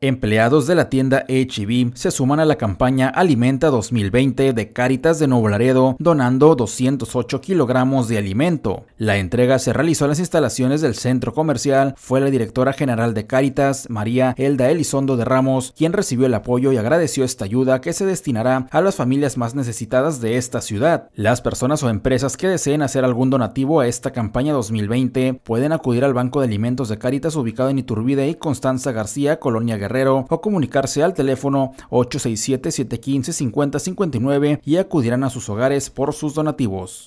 Empleados de la tienda HB e se suman a la campaña Alimenta 2020 de Cáritas de Nuevo Laredo, donando 208 kilogramos de alimento. La entrega se realizó en las instalaciones del centro comercial. Fue la directora general de Cáritas, María Elda Elizondo de Ramos, quien recibió el apoyo y agradeció esta ayuda que se destinará a las familias más necesitadas de esta ciudad. Las personas o empresas que deseen hacer algún donativo a esta campaña 2020 pueden acudir al Banco de Alimentos de Cáritas ubicado en Iturbide y Constanza García, Colonia o comunicarse al teléfono 867-715-5059 y acudirán a sus hogares por sus donativos.